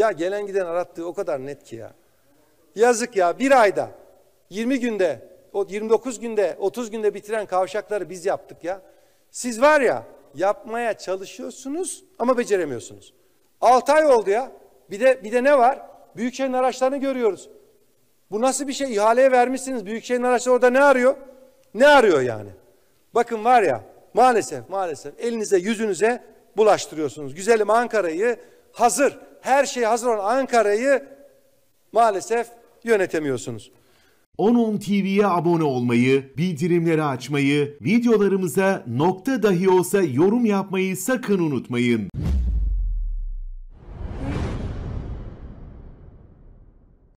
Ya gelen giden arattığı o kadar net ki ya. Yazık ya bir ayda 20 günde o 29 günde 30 günde bitiren kavşakları biz yaptık ya. Siz var ya yapmaya çalışıyorsunuz ama beceremiyorsunuz. 6 ay oldu ya. Bir de bir de ne var? Büyükşehir araçlarını görüyoruz. Bu nasıl bir şey? İhaleye vermişsiniz. büyükşehir araçları orada ne arıyor? Ne arıyor yani? Bakın var ya maalesef maalesef elinize yüzünüze bulaştırıyorsunuz. Güzelim Ankara'yı hazır her şey hazır olan Ankara'yı maalesef yönetemiyorsunuz. 10.10 TV'ye abone olmayı, bildirimleri açmayı, videolarımıza nokta dahi olsa yorum yapmayı sakın unutmayın.